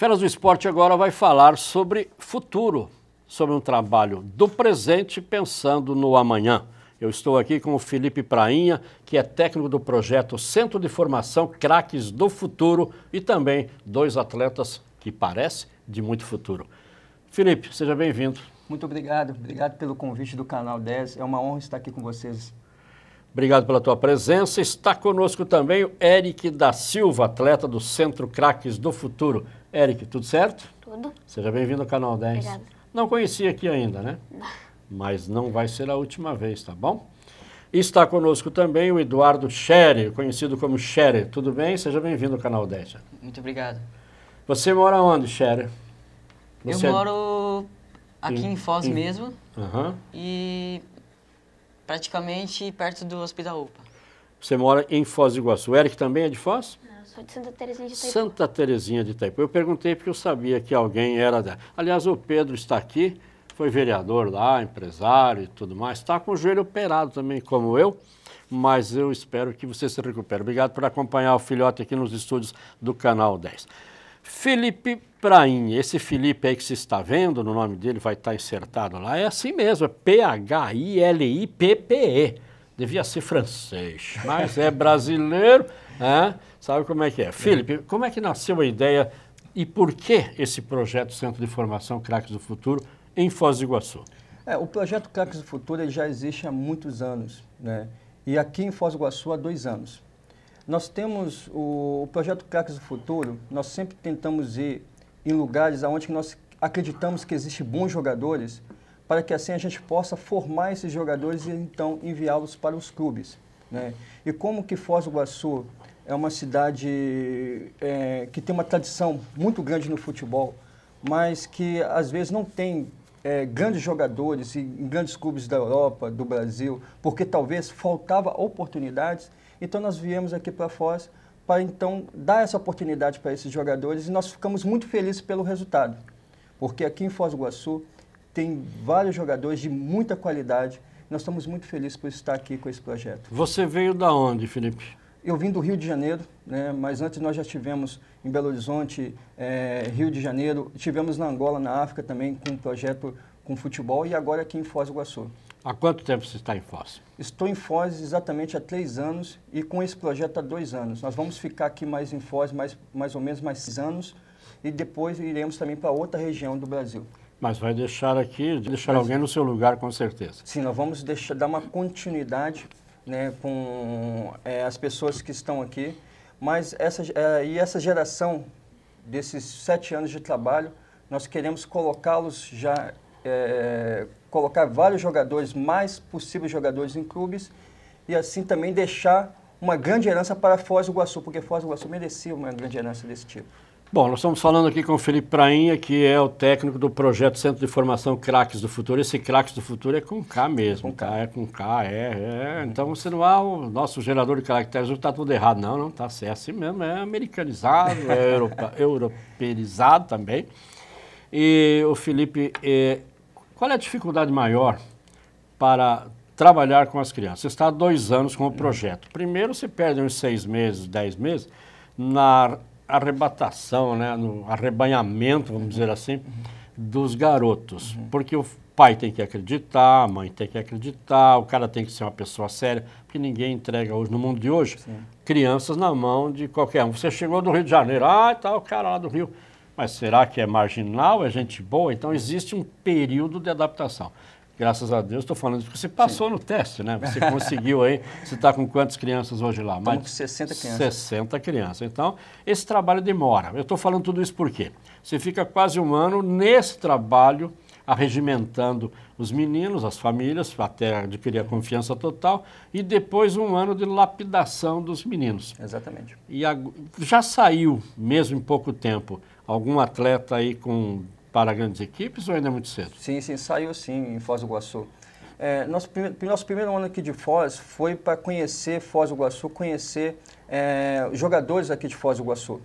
Feras do Esporte agora vai falar sobre futuro, sobre um trabalho do presente pensando no amanhã. Eu estou aqui com o Felipe Prainha, que é técnico do projeto Centro de Formação Craques do Futuro e também dois atletas que parece de muito futuro. Felipe, seja bem-vindo. Muito obrigado, obrigado pelo convite do Canal 10. É uma honra estar aqui com vocês. Obrigado pela tua presença. Está conosco também o Eric da Silva, atleta do Centro Craques do Futuro. Eric, tudo certo? Tudo. Seja bem-vindo ao Canal 10. Obrigado. Não conhecia aqui ainda, né? Não. Mas não vai ser a última vez, tá bom? Está conosco também o Eduardo Scherer, conhecido como Scherer. Tudo bem? Seja bem-vindo ao Canal 10. Muito obrigado. Você mora onde, Scherer? Você... Eu é moro aqui em, em Foz em... mesmo. Uhum. E praticamente perto do Hospital UPA. Você mora em Foz do Iguaçu. O Eric também é de Foz? Não, sou de Santa Terezinha de Itaipu. Santa Terezinha de Itaipu. Eu perguntei porque eu sabia que alguém era da... Aliás, o Pedro está aqui, foi vereador lá, empresário e tudo mais. Está com o joelho operado também, como eu mas eu espero que você se recupere. Obrigado por acompanhar o filhote aqui nos estúdios do Canal 10. Felipe Praim, esse Felipe aí que você está vendo, no nome dele vai estar insertado lá, é assim mesmo, é P-H-I-L-I-P-P-E. Devia ser francês, mas é brasileiro, é? sabe como é que é. Felipe, como é que nasceu a ideia e por que esse projeto Centro de Formação Craques do Futuro em Foz do Iguaçu? É, o projeto Craques do Futuro já existe há muitos anos, né? E aqui em Foz do Iguaçu há dois anos. Nós temos o, o projeto Craques do Futuro, nós sempre tentamos ir em lugares onde nós acreditamos que existem bons jogadores, para que assim a gente possa formar esses jogadores e então enviá-los para os clubes. Né? E como que Foz do Iguaçu é uma cidade é, que tem uma tradição muito grande no futebol, mas que às vezes não tem é, grandes jogadores em grandes clubes da Europa, do Brasil, porque talvez faltava oportunidades. Então nós viemos aqui para Foz para então dar essa oportunidade para esses jogadores e nós ficamos muito felizes pelo resultado. Porque aqui em Foz do Iguaçu tem vários jogadores de muita qualidade. Nós estamos muito felizes por estar aqui com esse projeto. Você veio da onde, Felipe? eu vim do Rio de Janeiro, né, mas antes nós já tivemos em Belo Horizonte, é, Rio de Janeiro, tivemos na Angola, na África também, com um projeto com futebol e agora aqui em Foz do Iguaçu. Há quanto tempo você está em Foz? Estou em Foz exatamente há três anos e com esse projeto há dois anos. Nós vamos ficar aqui mais em Foz mais, mais ou menos mais seis anos e depois iremos também para outra região do Brasil. Mas vai deixar aqui, deixar alguém no seu lugar com certeza. Sim, nós vamos deixar, dar uma continuidade né, com é, as pessoas que estão aqui, mas essa, é, e essa geração desses sete anos de trabalho, nós queremos colocá-los já, é, colocar vários jogadores, mais possíveis jogadores em clubes, e assim também deixar uma grande herança para Foz do Iguaçu, porque Foz do Iguaçu merecia uma grande herança desse tipo. Bom, nós estamos falando aqui com o Felipe Prainha, que é o técnico do projeto Centro de Formação Craques do Futuro. Esse Craques do Futuro é com K mesmo, é com K. Tá? É com K, é, é. Então, você não há o nosso gerador de caracteres, está tudo errado, não, não está certo. Assim, é assim mesmo, é americanizado, é europa, europeizado também. E o Felipe, é, qual é a dificuldade maior para trabalhar com as crianças? Você está há dois anos com o é. projeto. Primeiro, você perde uns seis meses, dez meses na arrebatação, né, no arrebanhamento, vamos dizer assim, dos garotos. Porque o pai tem que acreditar, a mãe tem que acreditar, o cara tem que ser uma pessoa séria, porque ninguém entrega hoje, no mundo de hoje, Sim. crianças na mão de qualquer um. Você chegou do Rio de Janeiro, ah, tá o cara lá do Rio. Mas será que é marginal, é gente boa? Então existe um período de adaptação graças a Deus, estou falando porque você passou Sim. no teste, né? Você conseguiu aí, você está com quantas crianças hoje lá? Mais de 60 crianças. 60 crianças. Então, esse trabalho demora. Eu estou falando tudo isso porque você fica quase um ano nesse trabalho, arregimentando os meninos, as famílias, até adquirir a confiança total, e depois um ano de lapidação dos meninos. Exatamente. E já saiu, mesmo em pouco tempo, algum atleta aí com para grandes equipes ou ainda é muito cedo? Sim, sim, saiu sim em Foz do Iguaçu. É, nosso, nosso primeiro ano aqui de Foz foi para conhecer Foz do Iguaçu, conhecer é, jogadores aqui de Foz do Iguaçu.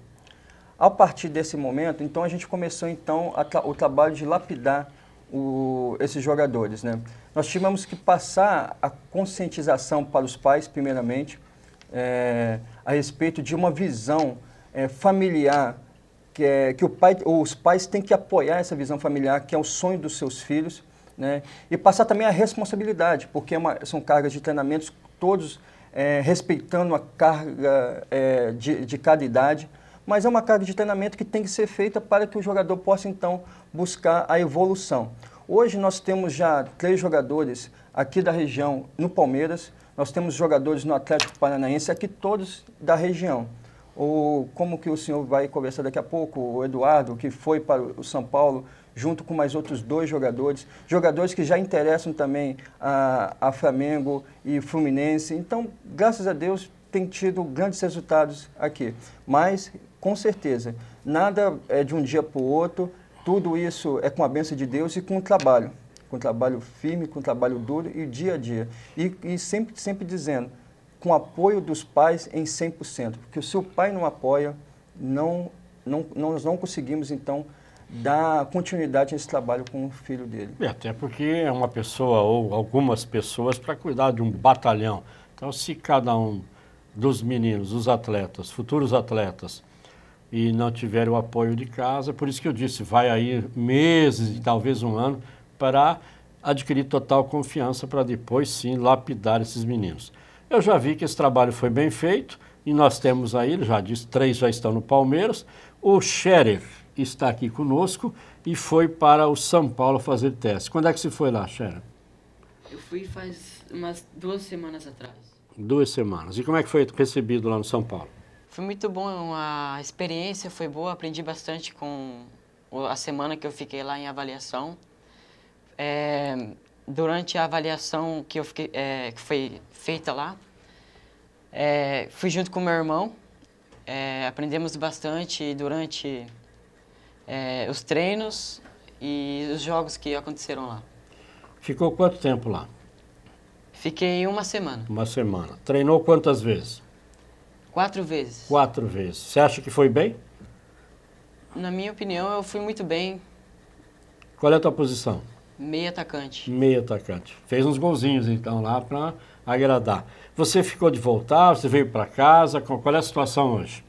A partir desse momento, então, a gente começou então o trabalho de lapidar o, esses jogadores. Né? Nós tivemos que passar a conscientização para os pais, primeiramente, é, a respeito de uma visão é, familiar que, é, que o pai, os pais têm que apoiar essa visão familiar, que é o sonho dos seus filhos, né? e passar também a responsabilidade, porque é uma, são cargas de treinamentos, todos é, respeitando a carga é, de, de cada idade, mas é uma carga de treinamento que tem que ser feita para que o jogador possa, então, buscar a evolução. Hoje nós temos já três jogadores aqui da região no Palmeiras, nós temos jogadores no Atlético Paranaense, aqui todos da região ou como que o senhor vai conversar daqui a pouco, o Eduardo, que foi para o São Paulo, junto com mais outros dois jogadores, jogadores que já interessam também a, a Flamengo e Fluminense. Então, graças a Deus, tem tido grandes resultados aqui. Mas, com certeza, nada é de um dia para o outro, tudo isso é com a benção de Deus e com o trabalho. Com o trabalho firme, com o trabalho duro e dia a dia. E, e sempre, sempre dizendo, com apoio dos pais em 100%, porque se o pai não apoia, não, não, nós não conseguimos, então, dar continuidade nesse trabalho com o filho dele. E é, até porque é uma pessoa ou algumas pessoas para cuidar de um batalhão. Então, se cada um dos meninos, dos atletas, futuros atletas, e não tiver o apoio de casa, por isso que eu disse, vai aí meses, e talvez um ano, para adquirir total confiança para depois sim lapidar esses meninos. Eu já vi que esse trabalho foi bem feito e nós temos aí, ele já disse, três já estão no Palmeiras. O Scherer está aqui conosco e foi para o São Paulo fazer teste. Quando é que você foi lá, Scherer? Eu fui faz umas duas semanas atrás. Duas semanas. E como é que foi recebido lá no São Paulo? Foi muito bom, a experiência foi boa, aprendi bastante com a semana que eu fiquei lá em avaliação. É, durante a avaliação que, eu fiquei, é, que foi feita lá, é, fui junto com meu irmão, é, aprendemos bastante durante é, os treinos e os jogos que aconteceram lá. Ficou quanto tempo lá? Fiquei uma semana. Uma semana. Treinou quantas vezes? Quatro vezes. Quatro vezes. Você acha que foi bem? Na minha opinião, eu fui muito bem. Qual é a tua posição? Meio atacante. Meio atacante. Fez uns golzinhos então lá para agradar. Você ficou de voltar, você veio para casa, qual é a situação hoje?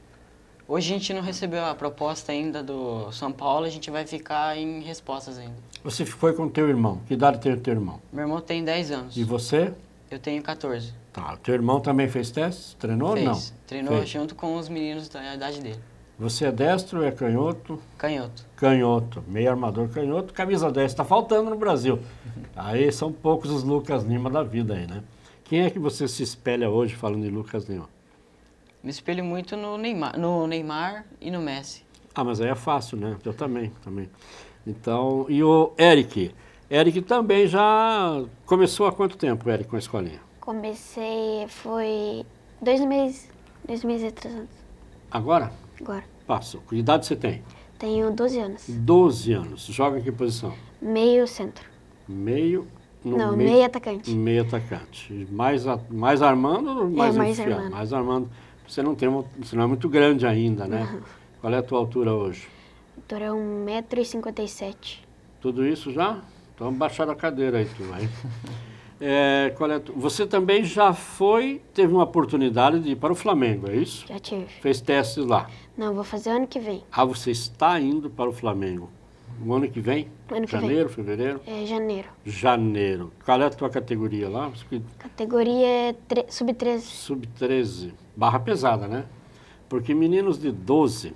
Hoje a gente não recebeu a proposta ainda do São Paulo, a gente vai ficar em respostas ainda. Você foi com teu irmão, que idade tem o teu irmão? Meu irmão tem 10 anos. E você? Eu tenho 14. Tá, o teu irmão também fez testes? Treinou fez. ou não? Treinou fez. junto com os meninos da idade dele. Você é destro ou é canhoto? Canhoto. Canhoto. Meio armador canhoto. Camisa 10 está faltando no Brasil. Uhum. Aí são poucos os Lucas Lima da vida aí, né? Quem é que você se espelha hoje falando de Lucas Lima? Me espelho muito no Neymar, no Neymar e no Messi. Ah, mas aí é fácil, né? Eu também, também. Então, e o Eric? Eric também já começou há quanto tempo, Eric, com a escolinha? Comecei, foi dois meses, dois meses e três anos. Agora? Agora. Passa. Que idade você tem? Tenho 12 anos. 12 anos. Joga em que posição? Meio centro. Meio. Não, meio, meio atacante. Meio atacante. Mais, mais armando ou mais é, mais armando. mais armando. Você não, tem, você não é muito grande ainda, né? Não. Qual é a tua altura hoje? Altura é 1,57m. Tudo isso já? Então baixar a cadeira aí, tu, aí. É, é, você também já foi, teve uma oportunidade de ir para o Flamengo, é isso? Já tive. Fez testes lá? Não, vou fazer ano que vem. Ah, você está indo para o Flamengo. O ano que vem? Ano que janeiro, vem. fevereiro? É, janeiro. Janeiro. Qual é a tua categoria lá? Categoria é sub-13. Sub-13. Barra pesada, né? Porque meninos de 12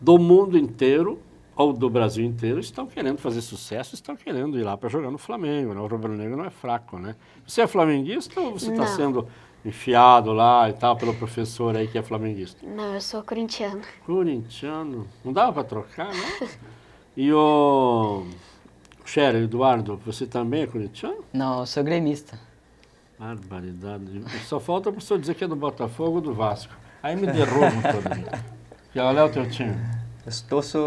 do mundo inteiro ou do Brasil inteiro estão querendo fazer sucesso, estão querendo ir lá para jogar no Flamengo. Né? O rubro-negro não é fraco, né? Você é flamenguista ou você está sendo enfiado lá e tal pelo professor aí que é flamenguista? Não, eu sou corintiano. Corintiano? Não dava para trocar, né? e o... Xer, Eduardo, você também é corintiano? Não, eu sou gremista. Barbaridade. Só falta o professor dizer que é do Botafogo ou do Vasco. Aí me derruba todo mundo. Que é o teu time torço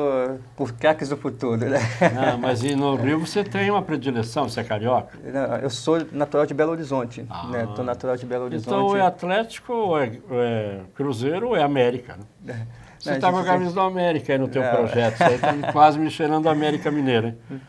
por craques do futuro, né? Não, mas e no Rio você tem uma predileção, você é carioca? Não, eu sou natural de Belo Horizonte, né? ah. né? natural de Belo Horizonte. Então é Atlético, ou é, é Cruzeiro ou é América, né? Você está com a camisa do América aí no teu não. projeto, você está quase me cheirando América Mineira, hein? Hum.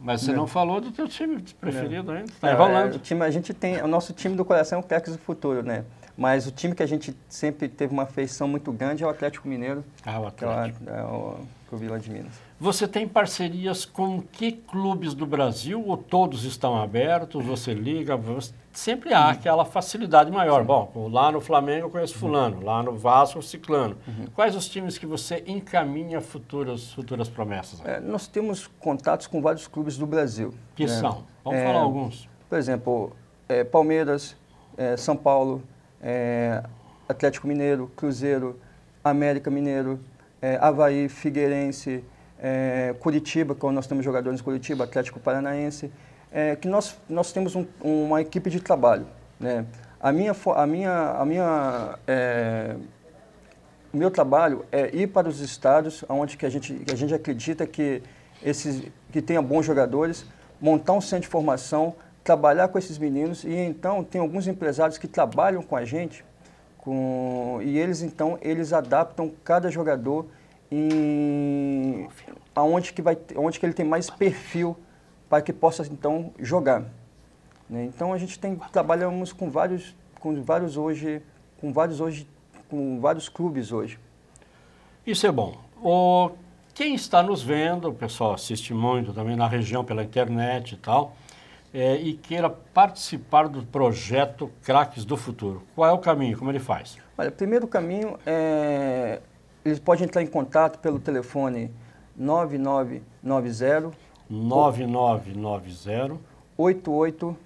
Mas você não. não, falou do teu time preferido não. ainda, está é, enrolando. É, time, a gente tem, o nosso time do coração é o Craques do Futuro, né? Mas o time que a gente sempre teve uma afeição muito grande é o Atlético Mineiro. Ah, o é Atlético. é, o, é o, de Minas. Você tem parcerias com que clubes do Brasil ou todos estão abertos? Você liga, você, sempre há uhum. aquela facilidade maior. Sim. Bom, lá no Flamengo eu conheço uhum. fulano, lá no Vasco ciclano. Uhum. Quais os times que você encaminha futuras, futuras promessas? É, nós temos contatos com vários clubes do Brasil. Que é. são? Vamos falar é, alguns. Por exemplo, é, Palmeiras, São Paulo, é, Atlético Mineiro, Cruzeiro, América Mineiro, é, Havaí, Figueirense, é, Curitiba, quando nós temos jogadores em Curitiba, Atlético Paranaense, é, que nós, nós temos um, uma equipe de trabalho. Né? A minha, a minha, a minha, é, o meu trabalho é ir para os estados onde que a, gente, que a gente acredita que, esses, que tenha bons jogadores, montar um centro de formação, trabalhar com esses meninos e então tem alguns empresários que trabalham com a gente com, e eles então eles adaptam cada jogador em aonde que vai onde que ele tem mais perfil para que possa então jogar né? então a gente tem trabalhamos com vários com vários hoje com vários hoje com vários clubes hoje isso é bom o quem está nos vendo o pessoal assiste muito também na região pela internet e tal é, e queira participar do projeto Craques do Futuro? Qual é o caminho? Como ele faz? Olha, o primeiro caminho é. Eles podem entrar em contato pelo telefone 9990. 9990. 88.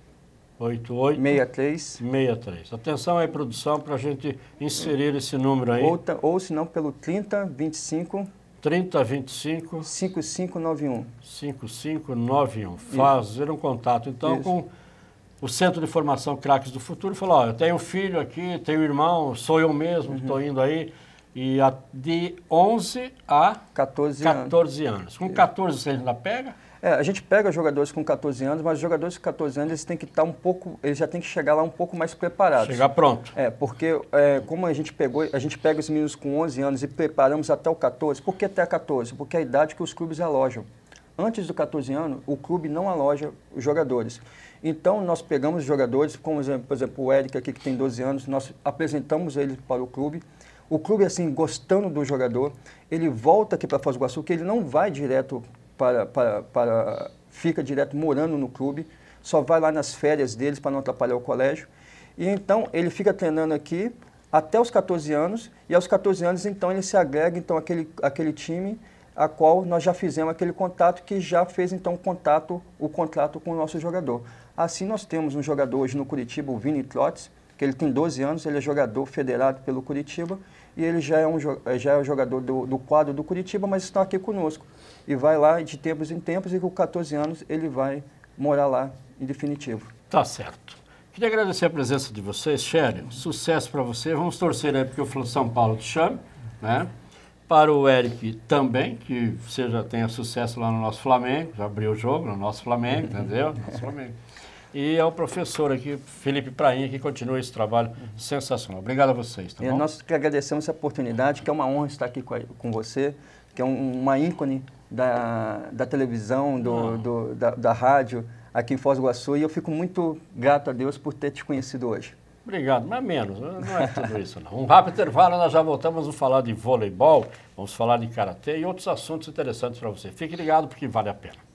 Atenção aí, produção, para a gente inserir esse número aí. Ou, ou se não, pelo 3025. 25 3025 5591. 5591. Fazer um contato então Isso. com o Centro de Formação Craques do Futuro Falou: falar: eu tenho um filho aqui, tenho um irmão, sou eu mesmo, estou uhum. indo aí. E a, de 11 a 14, 14 anos. anos. Com Isso. 14 você ainda pega? É, a gente pega jogadores com 14 anos, mas os jogadores com 14 anos eles têm que estar tá um pouco, eles já têm que chegar lá um pouco mais preparados. Chegar pronto. É, porque é, como a gente pegou, a gente pega os meninos com 11 anos e preparamos até o 14. Por que até 14? Porque é a idade que os clubes alojam. Antes do 14 ano, o clube não aloja os jogadores. Então, nós pegamos jogadores, como por exemplo o Eric aqui, que tem 12 anos, nós apresentamos ele para o clube. O clube, assim, gostando do jogador, ele volta aqui para Foz do Iguaçu, que ele não vai direto para, para, para, fica direto morando no clube, só vai lá nas férias deles para não atrapalhar o colégio. E então ele fica treinando aqui até os 14 anos, e aos 14 anos então ele se agrega então aquele, aquele time a qual nós já fizemos aquele contato que já fez então contato, o contrato com o nosso jogador. Assim nós temos um jogador hoje no Curitiba, o Vini Trotz, que ele tem 12 anos, ele é jogador federado pelo Curitiba e ele já é um já é um jogador do, do quadro do Curitiba, mas está aqui conosco e vai lá de tempos em tempos e com 14 anos ele vai morar lá em definitivo. Tá certo. Queria agradecer a presença de vocês, Sherry. Sucesso para você. Vamos torcer aí porque o Flamengo São Paulo te chame, né? Para o Eric também, que você já tenha sucesso lá no nosso Flamengo, já abriu o jogo no nosso Flamengo, entendeu? Nosso Flamengo. E ao professor aqui, Felipe Prainha, que continua esse trabalho sensacional. Obrigado a vocês, tá Nós que agradecemos essa oportunidade, que é uma honra estar aqui com, a, com você que é um, uma ícone da, da televisão, do, ah. do da, da, rádio aqui em Foz do Iguaçu. E eu fico muito grato a Deus por ter te conhecido hoje. Obrigado, mas menos, né? não é tudo isso não. Um rápido intervalo, nós já voltamos a falar de voleibol, vamos falar de karatê e outros assuntos interessantes para você. Fique ligado porque vale a pena.